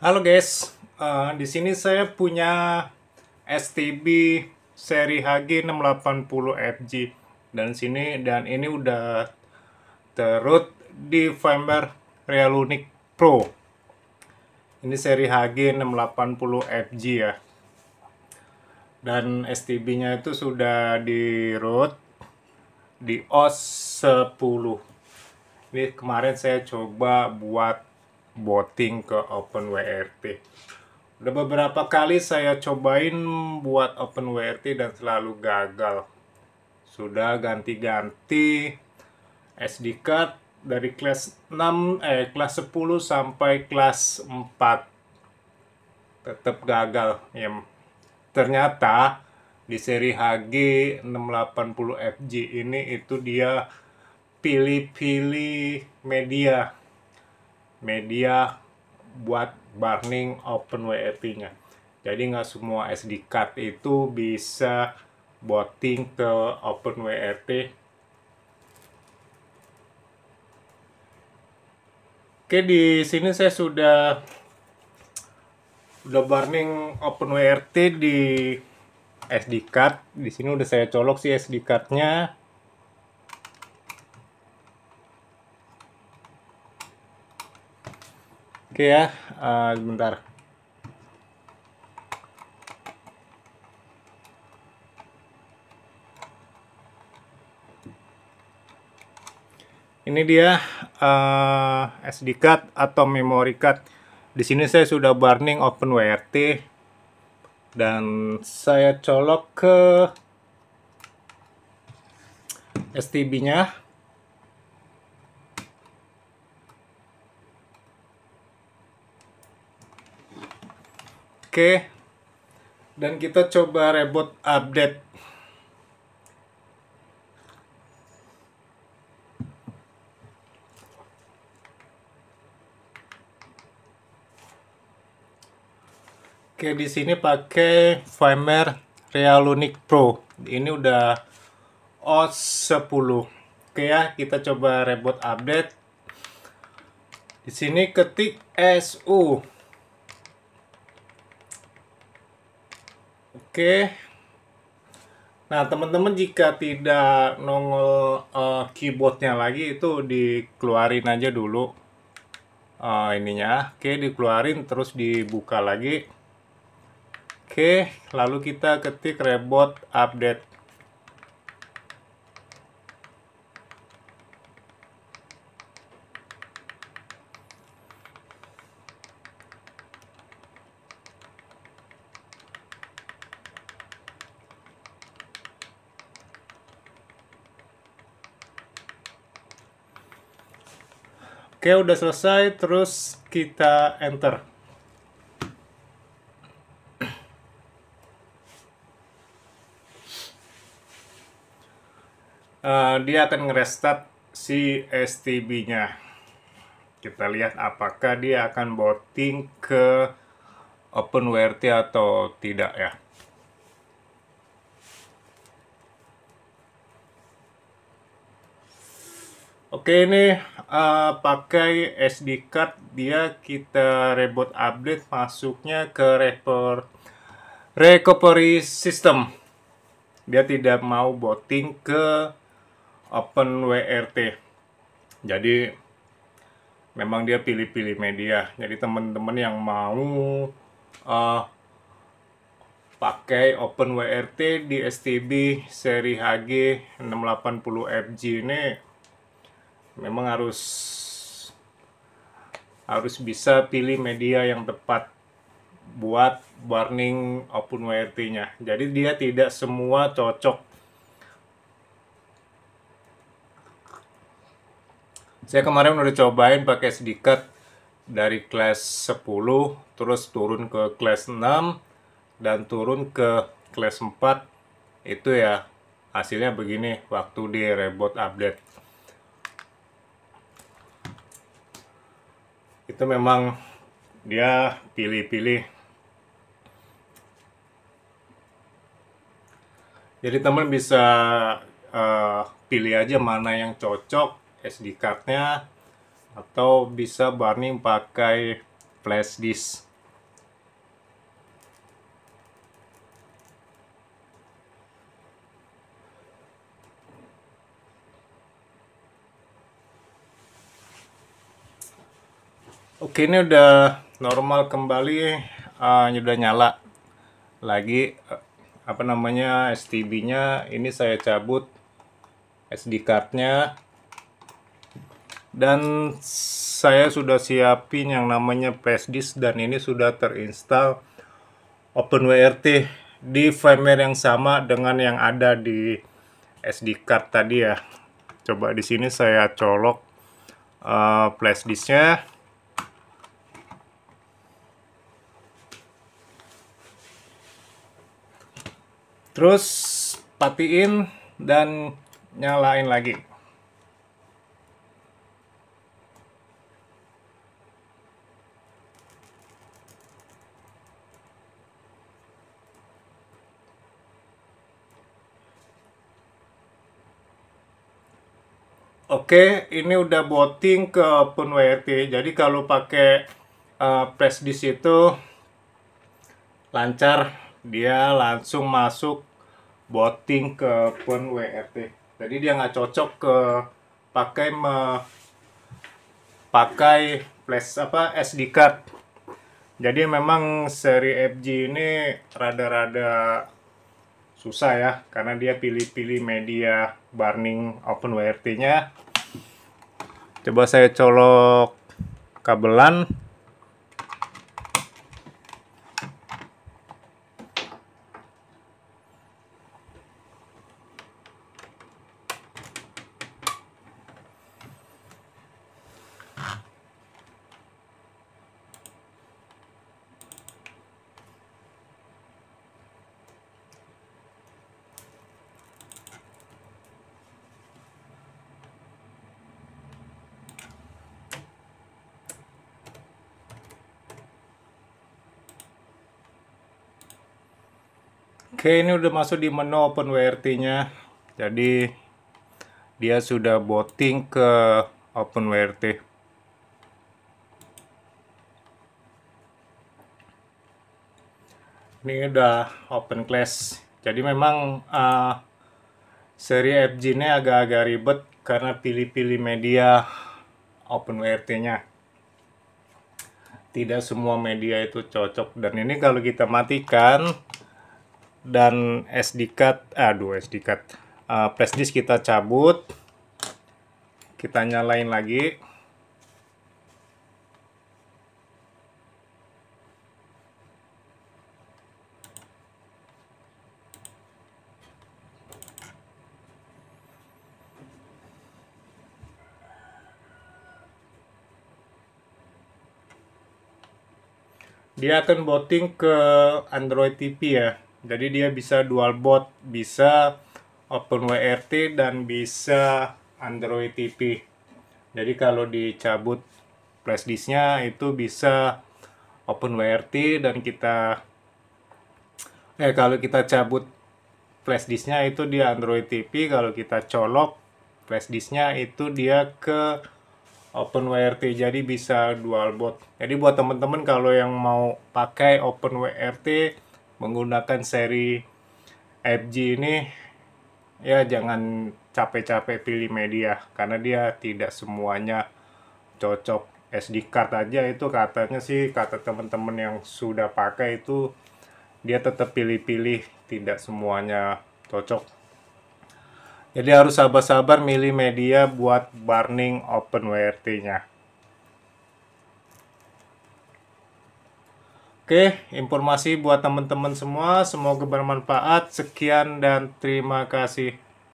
Halo guys, uh, di sini saya punya STB seri HG 680FG dan sini dan ini udah terut di firmware Realunic Pro. Ini seri HG 680FG ya. Dan STB-nya itu sudah di root di OS 10. Ini kemarin saya coba buat Booting ke Open WRT. Udah beberapa kali saya cobain buat Open WRT dan selalu gagal. Sudah ganti-ganti SD card dari kelas 6 eh kelas 10 sampai kelas 4 tetap gagal ya ternyata di seri HG 680FG ini itu dia pilih-pilih media media buat burning open WRT-nya. E Jadi nggak semua SD card itu bisa booting ke open WRT. E Oke, di sini saya sudah udah burning open WRT e di SD card. Di sini udah saya colok sih SD Card-nya. Oke ya, uh, eh, bentar. Ini dia uh, eh, SD card atau memory card. Di sini saya sudah burning Open WRT dan saya colok ke STB-nya. Oke. Dan kita coba reboot update. Oke, di sini pakai firmware Realunic Pro. Ini udah OS 10. Oke ya, kita coba reboot update. Di sini ketik SU. Oke. Nah, teman-teman jika tidak nongol uh, keyboardnya lagi itu dikeluarin aja dulu uh, ininya. Oke, dikeluarin terus dibuka lagi. Oke, lalu kita ketik reboot update Oke, udah selesai. Terus kita enter. Uh, dia akan ngerestart si STB-nya. Kita lihat apakah dia akan booting ke OpenWrt atau tidak ya. Oke ini uh, pakai SD card dia kita reboot update masuknya ke reper recovery system dia tidak mau booting ke open WRT jadi memang dia pilih-pilih media jadi teman-teman yang mau uh, pakai open WRT di STB seri HG 680FG ini memang harus harus bisa pilih media yang tepat buat warning open WRT-nya. Jadi dia tidak semua cocok. Saya kemarin udah cobain pakai sedikit dari kelas 10, terus turun ke kelas 6 dan turun ke kelas 4. Itu ya hasilnya begini waktu di reboot update. itu memang dia pilih-pilih jadi teman bisa uh, pilih aja mana yang cocok SD cardnya atau bisa burning pakai flash disk Oke ini udah normal kembali uh, udah nyala lagi uh, apa namanya STB nya ini saya cabut SD card nya dan saya sudah siapin yang namanya flashdisk dan ini sudah terinstall OpenWRT di firmware yang sama dengan yang ada di SD card tadi ya coba di sini saya colok uh, eh, flashdisknya terus patiin dan nyalain lagi Oke, ini udah booting ke pun PunWRT. Jadi kalau pakai uh, press di situ lancar, dia langsung masuk voting ke pun WRT jadi dia nggak cocok ke pakai me, pakai flash apa SD card jadi memang seri FG ini rada-rada susah ya karena dia pilih-pilih media burning open WRT nya coba saya colok kabelan Oke, ini udah masuk di menu Open wrt nya Jadi dia sudah booting ke Open WRT. Ini udah open class. Jadi memang uh, seri FG-nya agak-agak ribet karena pilih-pilih media Open wrt nya Tidak semua media itu cocok dan ini kalau kita matikan dan SD card aduh SD card uh, eh, flash disk kita cabut kita nyalain lagi dia akan booting ke Android TV ya jadi dia bisa dual boot bisa open WRT dan bisa Android TV jadi kalau dicabut flashdisknya itu bisa open WRT dan kita eh kalau kita cabut flashdisknya itu dia Android TV kalau kita colok flashdisknya itu dia ke open WRT jadi bisa dual boot jadi buat teman-teman kalau yang mau pakai open WRT menggunakan seri FG ini ya jangan capek-capek pilih media karena dia tidak semuanya cocok SD card aja itu katanya sih kata teman-teman yang sudah pakai itu dia tetap pilih-pilih tidak semuanya cocok jadi harus sabar-sabar milih media buat burning open WRT nya Oke, informasi buat teman-teman semua. Semoga bermanfaat. Sekian dan terima kasih.